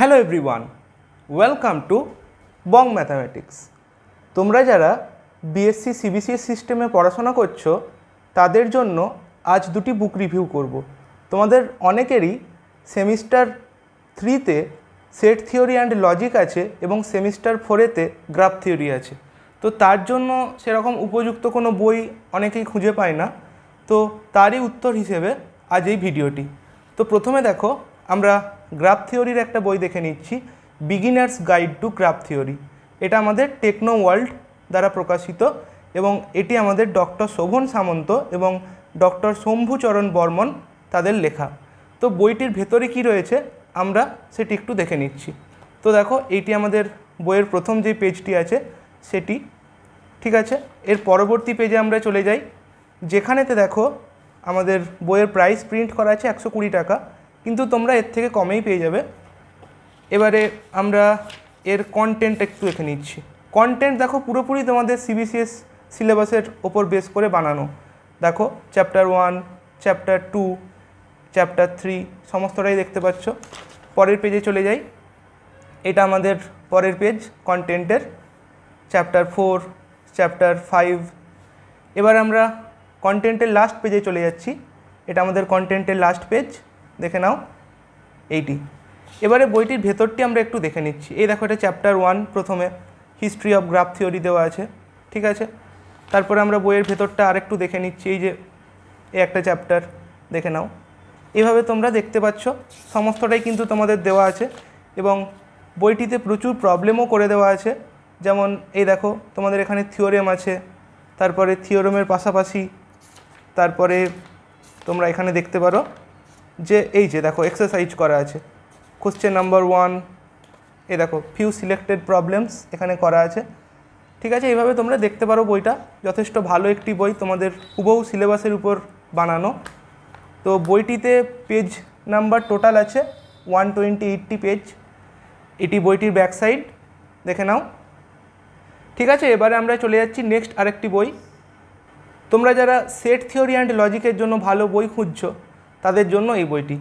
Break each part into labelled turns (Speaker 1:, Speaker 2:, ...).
Speaker 1: hello everyone welcome to Bong mathematics তোমরা যারা BSc CBC সিস্টেমে পড়াশোনা করছো তাদের জন্য আজ দুটি বুক রিভিউ করব তোমাদের অনেকেরই সেমিস্টার থ্রিতে সেট থিওরি অ্যান্ড লজিক আছে এবং সেমিস্টার ফোরেতে গ্রাফ থিওরি আছে তো তার জন্য সেরকম উপযুক্ত কোনো বই অনেকেই খুঁজে পায় না তো তারই উত্তর হিসেবে আজ এই ভিডিওটি তো প্রথমে দেখো আমরা গ্রাফ থিওরির একটা বই দেখে নিচ্ছি beginners guide to graph theory এটা আমাদের টেকনো ওয়ার্ল্ড দ্বারা প্রকাশিত এবং এটি আমাদের ডক্টর শোভন সামন্ত এবং ডক্টর শম্ভুচরণ বর্মন তাদের লেখা তো বইটির ভেতরে কি রয়েছে আমরা সেটি একটু দেখে নিচ্ছি তো দেখো এটি আমাদের বইয়ের প্রথম যে পেজটি আছে সেটি ঠিক আছে এর পরবর্তী পেজে আমরা চলে যাই যেখানেতে দেখো আমাদের বইয়ের প্রাইস প্রিন্ট করা আছে একশো কুড়ি টাকা কিন্তু তোমরা এর থেকে কমেই পেয়ে যাবে এবারে আমরা এর কন্টেন্ট একটু এখানে নিচ্ছি কন্টেন্ট দেখো পুরোপুরি তোমাদের সিবিসিএস সিলেবাসের ওপর বেস করে বানানো দেখো chapter one chapter two chapter three সমস্তটাই দেখতে পাচ্ছ পরের পেজে চলে যাই এটা আমাদের পরের পেজ কন্টেন্টের চ্যাপ্টার ফোর চ্যাপ্টার ফাইভ এবার আমরা কন্টেন্টের লাস্ট পেজে চলে যাচ্ছি এটা আমাদের কন্টেন্টের লাস্ট পেজ দেখে নাও এইটি এবারে বইটির ভেতরটি আমরা একটু দেখে নিচ্ছি এই দেখো এটা চ্যাপ্টার ওয়ান প্রথমে হিস্ট্রি অফ গ্রাফ থিওরি দেওয়া আছে ঠিক আছে তারপরে আমরা বইয়ের ভেতরটা আরেকটু দেখে নিচ্ছি এই যে এই একটা চ্যাপ্টার দেখে নাও এভাবে তোমরা দেখতে পাচ্ছ সমস্তটাই কিন্তু তোমাদের দেওয়া আছে এবং বইটিতে প্রচুর প্রবলেমও করে দেওয়া আছে যেমন এই দেখো তোমাদের এখানে থিওরেম আছে তারপরে থিওরেমের পাশাপাশি তারপরে তোমরা এখানে দেখতে পারো যে এই যে দেখো এক্সারসাইজ করা আছে কোশ্চেন নাম্বার ওয়ান এ দেখো ফিউ সিলেক্টেড প্রবলেমস এখানে করা আছে ঠিক আছে এইভাবে তোমরা দেখতে পারো বইটা যথেষ্ট ভালো একটি বই তোমাদের হুবহু সিলেবাসের উপর বানানো তো বইটিতে পেজ নাম্বার টোটাল আছে ওয়ান টোয়েন্টি এইটটি পেজ এটি বইটির ব্যাকসাইড দেখে নাও ঠিক আছে এবারে আমরা চলে যাচ্ছি নেক্সট আরেকটি বই তোমরা যারা সেট থিওরি অ্যান্ড লজিকের জন্য ভালো বই খুঁজছো তাদের জন্য এই বইটি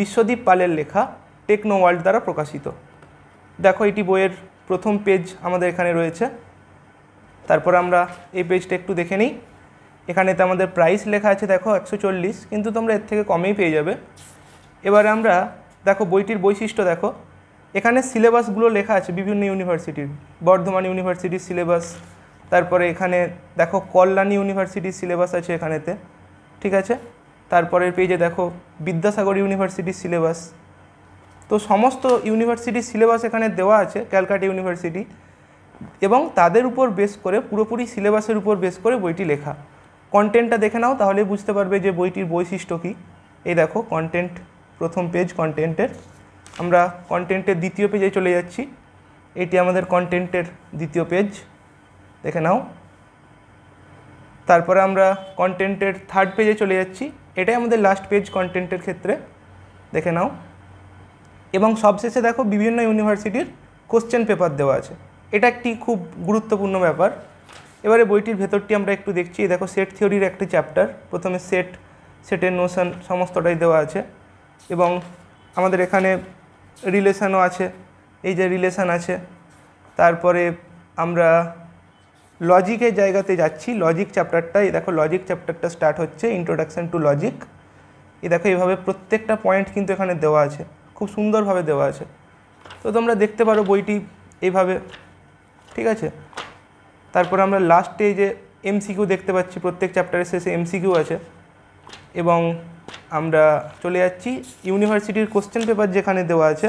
Speaker 1: বিশ্বদীপ পালের লেখা টেকনো ওয়ার্ল্ড দ্বারা প্রকাশিত দেখো এটি বইয়ের প্রথম পেজ আমাদের এখানে রয়েছে তারপর আমরা এই পেজটা একটু দেখে নিই এখানেতে আমাদের প্রাইস লেখা আছে দেখো একশো চল্লিশ কিন্তু তোমরা এর থেকে কমেই পেয়ে যাবে এবারে আমরা দেখো বইটির বৈশিষ্ট্য দেখো এখানে সিলেবাসগুলো লেখা আছে বিভিন্ন ইউনিভার্সিটির বর্ধমান ইউনিভার্সিটির সিলেবাস তারপরে এখানে দেখো কল্যাণী ইউনিভার্সিটির সিলেবাস আছে এখানেতে ঠিক আছে তারপরের পেজে দেখো বিদ্যাসাগর ইউনিভার্সিটির সিলেবাস তো সমস্ত ইউনিভার্সিটির সিলেবাস এখানে দেওয়া আছে ক্যালকাটা ইউনিভার্সিটি এবং তাদের উপর বেস করে পুরোপুরি সিলেবাসের উপর বেস করে বইটি লেখা কন্টেন্টটা দেখে নাও তাহলে বুঝতে পারবে যে বইটির বৈশিষ্ট্য কী এই দেখো কন্টেন্ট প্রথম পেজ কন্টেন্টের আমরা কন্টেন্টের দ্বিতীয় পেজে চলে যাচ্ছি এটি আমাদের কন্টেন্টের দ্বিতীয় পেজ দেখে নাও তারপরে আমরা কন্টেন্টের থার্ড পেজে চলে যাচ্ছি এটাই আমাদের লাস্ট পেজ কন্টেন্টের ক্ষেত্রে দেখে নাও এবং সবশেষে দেখো বিভিন্ন ইউনিভার্সিটির কোশ্চেন পেপার দেওয়া আছে এটা একটি খুব গুরুত্বপূর্ণ ব্যাপার এবারে বইটির ভেতরটি আমরা একটু দেখছি দেখো সেট থিওরির একটি চ্যাপ্টার প্রথমে সেট সেটের নোশন সমস্তটাই দেওয়া আছে এবং আমাদের এখানে রিলেশানও আছে এই যে রিলেশান আছে তারপরে আমরা লজিকের জায়গাতে যাচ্ছি লজিক চ্যাপ্টারটা এই দেখো লজিক চ্যাপ্টারটা স্টার্ট হচ্ছে ইন্ট্রোডাকশান টু লজিক এই দেখো এইভাবে প্রত্যেকটা পয়েন্ট কিন্তু এখানে দেওয়া আছে খুব সুন্দরভাবে দেওয়া আছে তো তোমরা দেখতে পারো বইটি এইভাবে ঠিক আছে তারপর আমরা লাস্টে যে এমসিকিউ দেখতে পাচ্ছি প্রত্যেক চ্যাপ্টারের শেষে এমসিকিউ আছে এবং আমরা চলে যাচ্ছি ইউনিভার্সিটির কোশ্চেন পেপার যেখানে দেওয়া আছে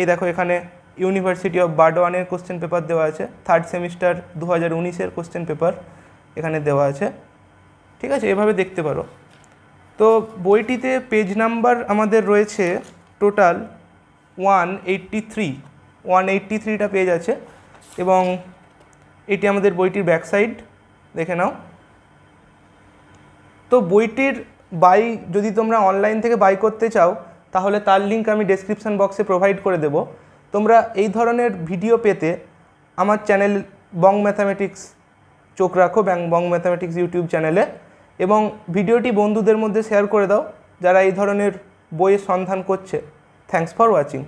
Speaker 1: এই দেখো এখানে ইউনিভার্সিটি অফ বার্ডওয়ানের কোশ্চেন পেপার দেওয়া আছে থার্ড সেমিস্টার দু হাজার উনিশের কোশ্চেন পেপার এখানে দেওয়া আছে ঠিক আছে এভাবে দেখতে পারো তো বইটিতে পেজ নাম্বার আমাদের রয়েছে total one eighty three one eighty থ্রিটা পেজ আছে এবং এটি আমাদের বইটির ব্যাকসাইড দেখে নাও তো বইটির বাই যদি তোমরা অনলাইন থেকে বাই করতে চাও তাহলে তার লিঙ্ক আমি ডেসক্রিপশান বক্সে প্রোভাইড করে দেবো তোমরা এই ধরনের ভিডিও পেতে আমার চ্যানেল বং ম্যাথামেটিক্স চোখ রাখো ব্যাং বং ম্যাথামেটিক্স ইউটিউব চ্যানেলে এবং ভিডিওটি বন্ধুদের মধ্যে শেয়ার করে দাও যারা এই ধরনের বইয়ের সন্ধান করছে থ্যাংকস ফর ওয়াচিং